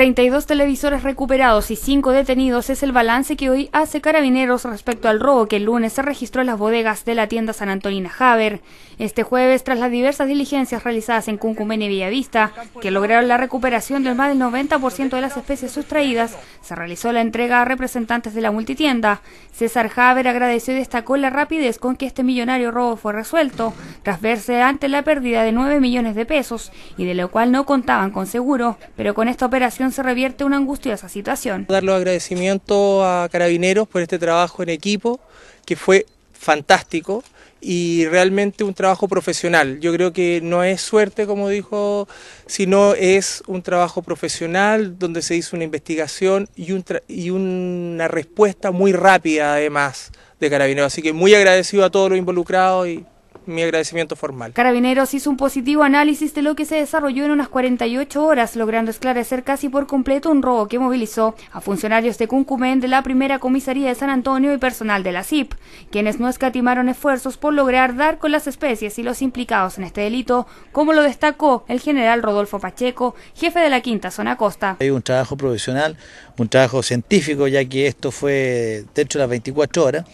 32 televisores recuperados y 5 detenidos es el balance que hoy hace Carabineros respecto al robo que el lunes se registró en las bodegas de la tienda San Antonina Haber. Este jueves, tras las diversas diligencias realizadas en Cuncumén y Villavista, que lograron la recuperación del más del 90% de las especies sustraídas, se realizó la entrega a representantes de la multitienda. César Haber agradeció y destacó la rapidez con que este millonario robo fue resuelto, tras verse ante la pérdida de 9 millones de pesos y de lo cual no contaban con seguro, pero con esta operación se revierte una angustia esa situación. Dar los agradecimientos a Carabineros por este trabajo en equipo, que fue fantástico y realmente un trabajo profesional. Yo creo que no es suerte, como dijo, sino es un trabajo profesional donde se hizo una investigación y, un y una respuesta muy rápida además de Carabineros. Así que muy agradecido a todos los involucrados y mi agradecimiento formal. Carabineros hizo un positivo análisis de lo que se desarrolló en unas 48 horas, logrando esclarecer casi por completo un robo que movilizó a funcionarios de Cuncumén de la primera comisaría de San Antonio y personal de la CIP, quienes no escatimaron esfuerzos por lograr dar con las especies y los implicados en este delito, como lo destacó el general Rodolfo Pacheco, jefe de la quinta zona costa. Hay un trabajo profesional, un trabajo científico, ya que esto fue dentro de las 24 horas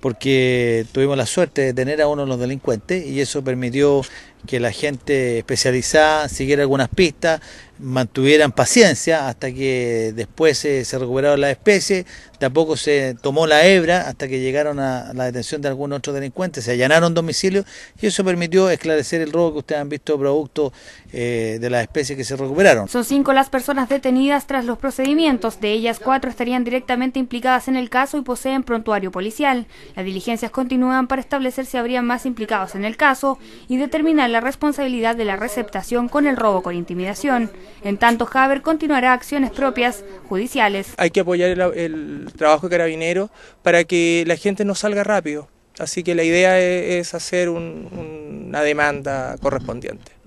porque tuvimos la suerte de tener a uno de los delincuentes y eso permitió que la gente especializada siguiera algunas pistas mantuvieran paciencia hasta que después se, recuperaron las especies, tampoco se tomó la hebra hasta que llegaron a la detención de algún otro delincuente. se allanaron domicilios y eso permitió esclarecer el robo que ustedes han visto producto eh, de las especies que se recuperaron. Son cinco las personas detenidas tras los procedimientos, de ellas cuatro estarían directamente implicadas en el caso y poseen prontuario policial. Las diligencias continúan para establecer si habría más implicados en el caso y determinar la responsabilidad de la receptación con el robo con intimidación. En tanto, Haber continuará acciones propias judiciales. Hay que apoyar el, trabajo de carabinero para que la gente no salga rápido. Así que la idea es, hacer una demanda correspondiente.